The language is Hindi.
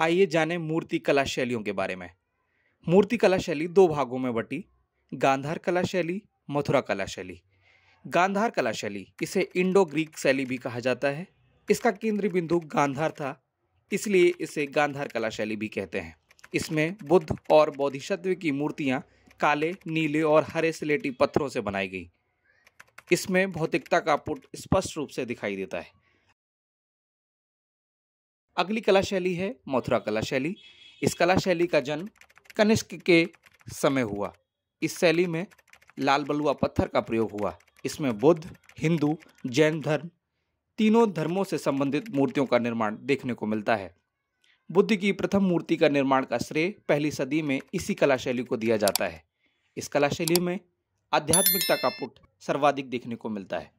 आइए जानें मूर्ति कला शैलियों के बारे में मूर्ति कला शैली दो भागों में बटी गांधार कला शैली मथुरा कला शैली गांधार कला शैली इसे इंडो ग्रीक शैली भी कहा जाता है इसका केंद्रीय बिंदु गांधार था इसलिए इसे गांधार कला शैली भी कहते हैं इसमें बुद्ध और बौद्धिशत्व की मूर्तियाँ काले नीले और हरे स्लेटी पत्थरों से बनाई गई इसमें भौतिकता का पुट स्पष्ट रूप से दिखाई देता है अगली कला शैली है मथुरा कला शैली इस कला शैली का जन्म कनिष्क के समय हुआ इस शैली में लाल बलुआ पत्थर का प्रयोग हुआ इसमें बुद्ध हिंदू जैन धर्म तीनों धर्मों से संबंधित मूर्तियों का निर्माण देखने को मिलता है बुद्ध की प्रथम मूर्ति का निर्माण का श्रेय पहली सदी में इसी कला शैली को दिया जाता है इस कला शैली में आध्यात्मिकता का पुट सर्वाधिक देखने को मिलता है